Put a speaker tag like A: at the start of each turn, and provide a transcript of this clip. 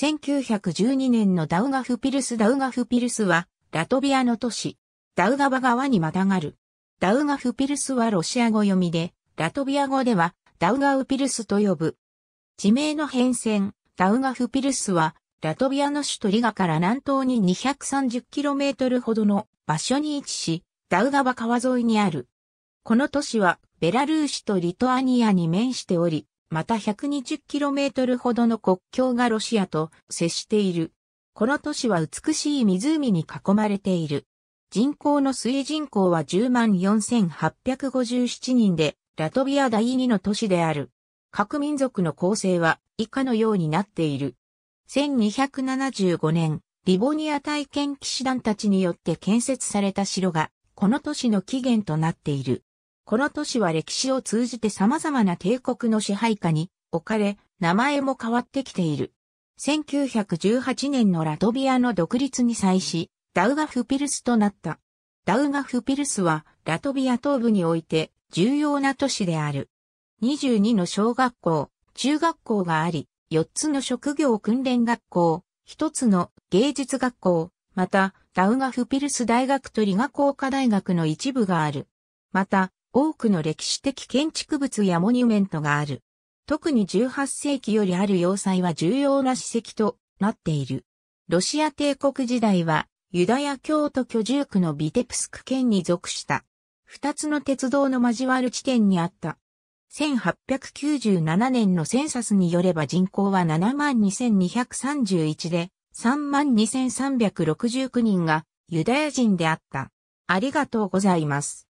A: 1912年のダウガフピルスダウガフピルスは、ラトビアの都市、ダウガバ川にまたがる。ダウガフピルスはロシア語読みで、ラトビア語では、ダウガウピルスと呼ぶ。地名の変遷、ダウガフピルスは、ラトビアの首都リガから南東に 230km ほどの場所に位置し、ダウガバ川沿いにある。この都市は、ベラルーシとリトアニアに面しており、また 120km ほどの国境がロシアと接している。この都市は美しい湖に囲まれている。人口の推人口は104,857人で、ラトビア第2の都市である。各民族の構成は以下のようになっている。1275年、リボニア体験騎士団たちによって建設された城が、この都市の起源となっている。この都市は歴史を通じて様々な帝国の支配下に置かれ、名前も変わってきている。1918年のラトビアの独立に際し、ダウガフピルスとなった。ダウガフピルスは、ラトビア東部において重要な都市である。22の小学校、中学校があり、4つの職業訓練学校、1つの芸術学校、また、ダウガフピルス大学と理学工科大学の一部がある。また、多くの歴史的建築物やモニュメントがある。特に18世紀よりある要塞は重要な史跡となっている。ロシア帝国時代はユダヤ教徒居住区のビテプスク県に属した。二つの鉄道の交わる地点にあった。1897年のセンサスによれば人口は72,231で、32,369人がユダヤ人であった。ありがとうございます。